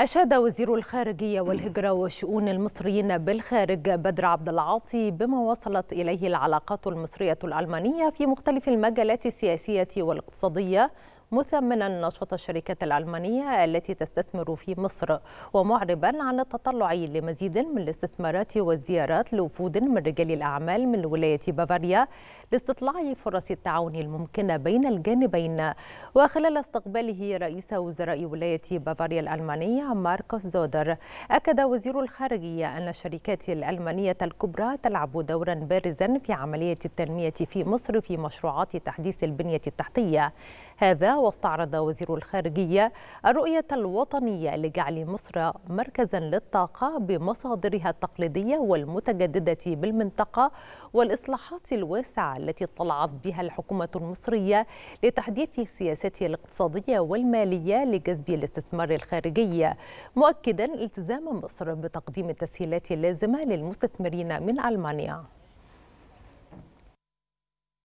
أشاد وزير الخارجية والهجرة وشؤون المصريين بالخارج بدر عبد العاطي بما وصلت إليه العلاقات المصرية الألمانية في مختلف المجالات السياسية والاقتصادية مثمنا نشاط الشركات الألمانية التي تستثمر في مصر ومعربا عن التطلع لمزيد من الاستثمارات والزيارات لوفود من رجال الأعمال من ولاية بافاريا لاستطلاع فرص التعاون الممكنة بين الجانبين وخلال استقباله رئيس وزراء ولاية بافاريا الألمانية ماركوس زودر أكد وزير الخارجية أن الشركات الألمانية الكبرى تلعب دورا بارزا في عملية التنمية في مصر في مشروعات تحديث البنية التحتية هذا واستعرض وزير الخارجية الرؤية الوطنية لجعل مصر مركزا للطاقة بمصادرها التقليدية والمتجددة بالمنطقة والإصلاحات الواسعة التي اطلعت بها الحكومة المصرية لتحديث سياساتها الاقتصادية والمالية لجذب الاستثمار الخارجي مؤكدا التزام مصر بتقديم التسهيلات اللازمة للمستثمرين من ألمانيا